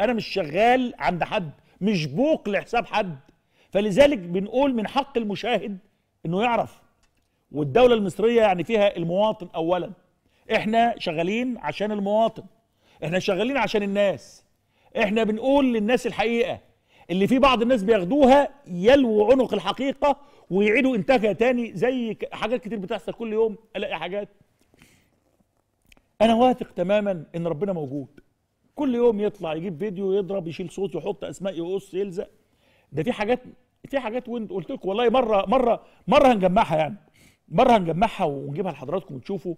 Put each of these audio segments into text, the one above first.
انا مش شغال عند حد مش بوق لحساب حد فلذلك بنقول من حق المشاهد انه يعرف والدولة المصرية يعني فيها المواطن اولا احنا شغالين عشان المواطن احنا شغالين عشان الناس احنا بنقول للناس الحقيقة اللي في بعض الناس بياخدوها يلووا عنق الحقيقة ويعيدوا انتاجها تاني زي حاجات كتير بتحصل كل يوم الاقي حاجات انا واثق تماما ان ربنا موجود كل يوم يطلع يجيب فيديو يضرب يشيل صوت يحط اسماء يقص يلزق ده في حاجات في حاجات وانت قلت لكم والله مره مره مره هنجمعها يعني مره هنجمعها ونجيبها لحضراتكم وتشوفوا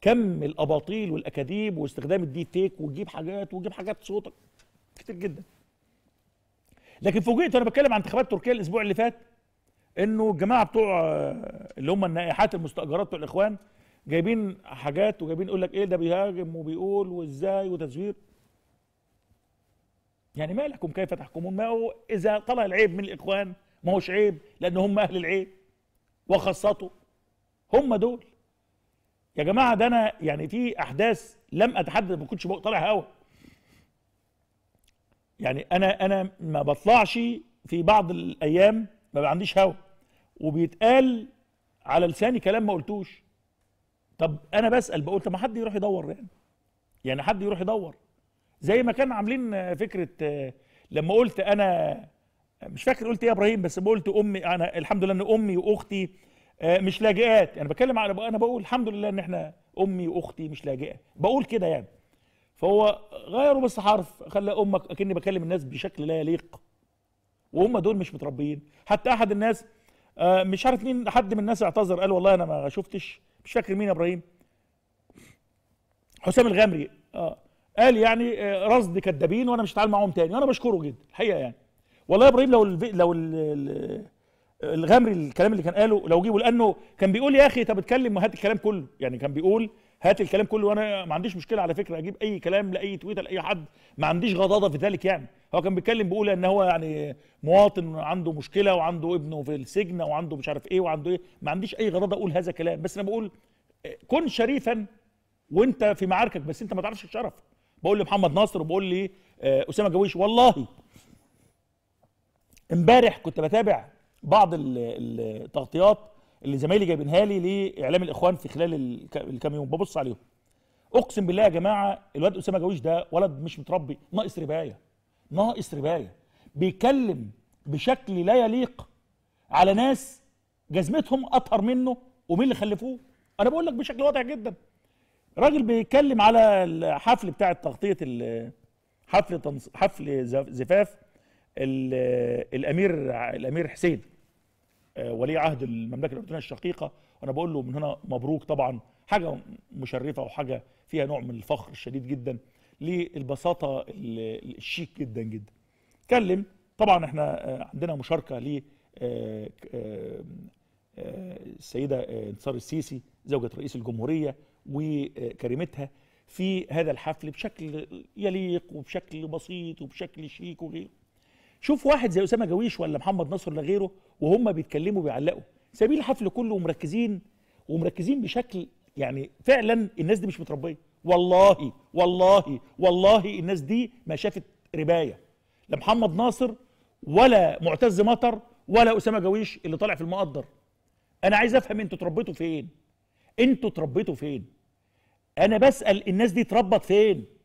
كم الاباطيل والاكاذيب واستخدام الدي تيك وتجيب حاجات وتجيب حاجات صوتك كتير جدا لكن فوجئت وانا بتكلم عن انتخابات تركيا الاسبوع اللي فات انه الجماعه بتوع اللي هم النائحات المستاجرات بتوع الاخوان جايبين حاجات وجايبين يقول لك ايه ده بيهاجم وبيقول وازاي وتزوير يعني ما لكم كيف تحكمون ما هو إذا طلع العيب من الإخوان ما هوش عيب لأن هم أهل العيب وخاصته هم دول يا جماعة ده أنا يعني في أحداث لم أتحدث ما كنتش طالع هوا يعني أنا أنا ما بطلعش في بعض الأيام ما عنديش هوا وبيتقال على لساني كلام ما قلتوش طب أنا بسأل بقول طب ما حد يروح يدور يعني يعني حد يروح يدور زي ما كانوا عاملين فكره لما قلت انا مش فاكر قلت ايه يا ابراهيم بس قلت امي انا الحمد لله ان امي واختي آه، مش لاجئات انا بتكلم على انا بقول الحمد لله ان احنا امي واختي مش لاجئه بقول كده يعني فهو غيروا بس حرف خلى امك اكني بكلم الناس بشكل لا يليق وهم دول مش متربيين حتى احد الناس آه، مش عارف مين حد من الناس اعتذر قال والله انا ما شفتش مش فاكر مين يا ابراهيم حسام الغامري اه قال يعني آه، رصد كدابين وانا مش هتعامل معاهم تاني وانا بشكره جدا الحقيقه يعني والله يا ابراهيم لو الـ لو الـ الغامري الكلام اللي كان قاله لو جيبه لانه كان بيقول يا اخي طب اتكلم وهات الكلام كله يعني كان بيقول هات الكلام كله وانا ما عنديش مشكله على فكره اجيب اي كلام لاي تويتر لاي حد ما عنديش غضاضه في ذلك يعني هو كان بيتكلم بيقول ان هو يعني مواطن عنده مشكله وعنده ابنه في السجن وعنده مش عارف ايه وعنده ايه ما عنديش اي غضاضه اقول هذا الكلام بس انا بقول آه، كن شريفا وانت في معاركك بس انت ما تعرفش الشرف بقول لمحمد ناصر وبقول لي آه، اسامه جويش والله امبارح كنت بتابع بعض التغطيات اللي زمايلي جايبينها لي لاعلام الاخوان في خلال الكام يوم ببص عليهم اقسم بالله يا جماعه الواد اسامه جويش ده ولد مش متربي ناقص ربايه ناقص ربايه بيتكلم بشكل لا يليق على ناس جزمتهم اطهر منه ومين اللي خلفوه انا بقول لك بشكل واضح جدا راجل بيتكلم على الحفل بتاع تغطيه حفل حفل زفاف الامير الامير حسين آه، ولي عهد المملكه الاردنيه الشقيقه وانا بقول له من هنا مبروك طبعا حاجه مشرفه وحاجه فيها نوع من الفخر الشديد جدا للبساطه الشيك جدا جدا اتكلم طبعا احنا آه، عندنا مشاركه ل آه، السيده انتصار السيسي زوجة رئيس الجمهورية وكريمتها في هذا الحفل بشكل يليق وبشكل بسيط وبشكل شيك وغيره شوف واحد زي اسامه جويش ولا محمد نصر ولا غيره وهم بيتكلموا بيعلقوا سايبين الحفل كله ومركزين ومركزين بشكل يعني فعلا الناس دي مش متربيه والله والله والله الناس دي ما شافت ربايه لا محمد ناصر ولا معتز مطر ولا اسامه جويش اللي طالع في المقدر انا عايز افهم انتوا اتربيتوا فين انتوا اتربيتوا فين انا بسال الناس دي اتربت فين